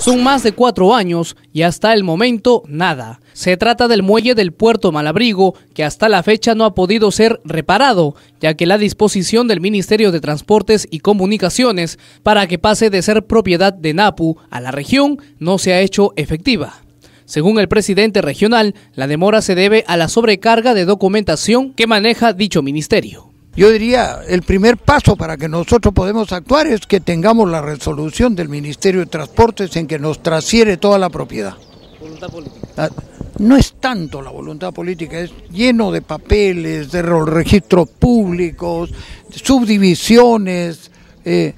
Son más de cuatro años y hasta el momento nada. Se trata del muelle del puerto Malabrigo, que hasta la fecha no ha podido ser reparado, ya que la disposición del Ministerio de Transportes y Comunicaciones para que pase de ser propiedad de NAPU a la región no se ha hecho efectiva. Según el presidente regional, la demora se debe a la sobrecarga de documentación que maneja dicho ministerio yo diría, el primer paso para que nosotros podemos actuar es que tengamos la resolución del Ministerio de Transportes en que nos trasciere toda la propiedad. Voluntad política. Ah, no es tanto la voluntad política, es lleno de papeles, de registros públicos, subdivisiones, eh,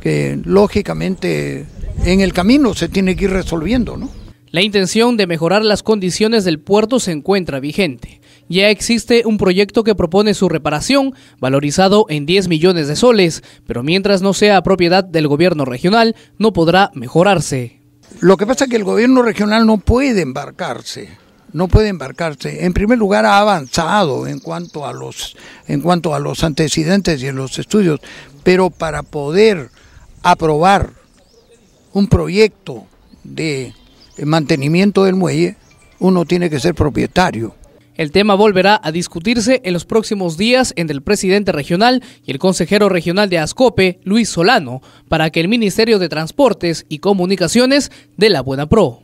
que lógicamente en el camino se tiene que ir resolviendo, ¿no? La intención de mejorar las condiciones del puerto se encuentra vigente ya existe un proyecto que propone su reparación, valorizado en 10 millones de soles, pero mientras no sea propiedad del gobierno regional, no podrá mejorarse. Lo que pasa es que el gobierno regional no puede embarcarse, no puede embarcarse. En primer lugar ha avanzado en cuanto a los en cuanto a los antecedentes y en los estudios, pero para poder aprobar un proyecto de mantenimiento del muelle, uno tiene que ser propietario. El tema volverá a discutirse en los próximos días entre el presidente regional y el consejero regional de Ascope, Luis Solano, para que el Ministerio de Transportes y Comunicaciones dé la buena pro.